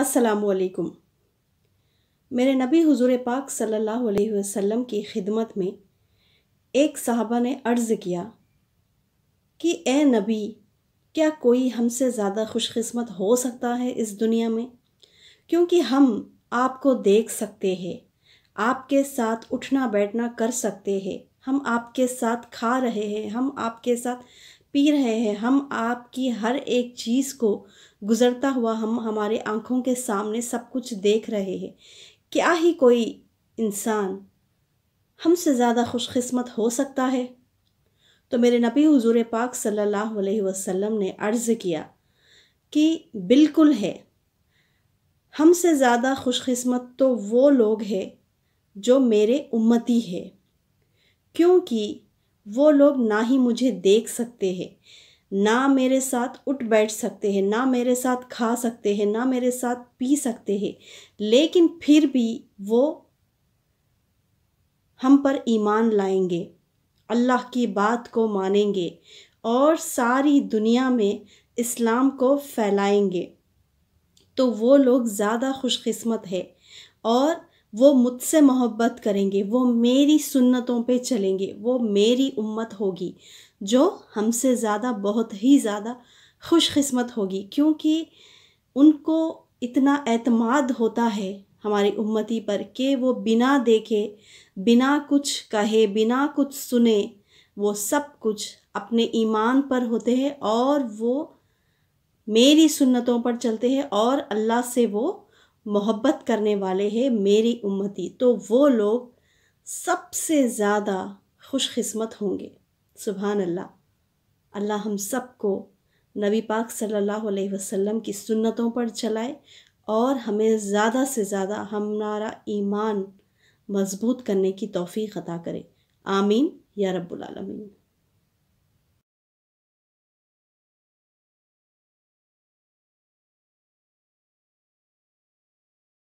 असलकुम मेरे नबी हुजूर पाक सल्लल्लाहु अलैहि वसल्लम की खिदमत में एक साहबा ने अर्ज़ किया कि ए नबी क्या कोई हमसे ज़्यादा खुशकिस्मत हो सकता है इस दुनिया में क्योंकि हम आपको देख सकते हैं आपके साथ उठना बैठना कर सकते हैं हम आपके साथ खा रहे हैं हम आपके साथ पी रहे हैं हम आपकी हर एक चीज़ को गुजरता हुआ हम हमारे आँखों के सामने सब कुछ देख रहे हैं क्या ही कोई इंसान हमसे ज़्यादा ख़ुशकस्मत हो सकता है तो मेरे नबी हुजूर पाक सल्लल्लाहु अलैहि वसल्लम ने अर्ज़ किया कि बिल्कुल है हमसे ज़्यादा ख़ुशकस्मत तो वो लोग हैं जो मेरे उम्मती है क्योंकि वो लोग ना ही मुझे देख सकते हैं ना मेरे साथ उठ बैठ सकते हैं ना मेरे साथ खा सकते हैं ना मेरे साथ पी सकते हैं लेकिन फिर भी वो हम पर ईमान लाएंगे अल्लाह की बात को मानेंगे और सारी दुनिया में इस्लाम को फैलाएंगे तो वो लोग ज़्यादा खुशकिस्मत है और वो मुझसे मोहब्बत करेंगे वो मेरी सुन्नतों पे चलेंगे वो मेरी उम्मत होगी जो हमसे ज़्यादा बहुत ही ज़्यादा खुशकस्मत होगी क्योंकि उनको इतना एतमाद होता है हमारी उम्मती पर कि वो बिना देखे बिना कुछ कहे बिना कुछ सुने वो सब कुछ अपने ईमान पर होते हैं और वो मेरी सुन्नतों पर चलते हैं और अल्लाह से वो मोहब्बत करने वाले हैं मेरी उम्मती तो वो लोग सबसे ज़्यादा खुशकस्मत होंगे सुबहान अल्लाह अल्लाह हम सब को नबी पाक सल्लल्लाहु अलैहि वसल्लम की सुन्नतों पर चलाए और हमें ज़्यादा से ज़्यादा हमारा ईमान मजबूत करने की तोफ़ी अता करे आमीन या रब्बुल आलमीन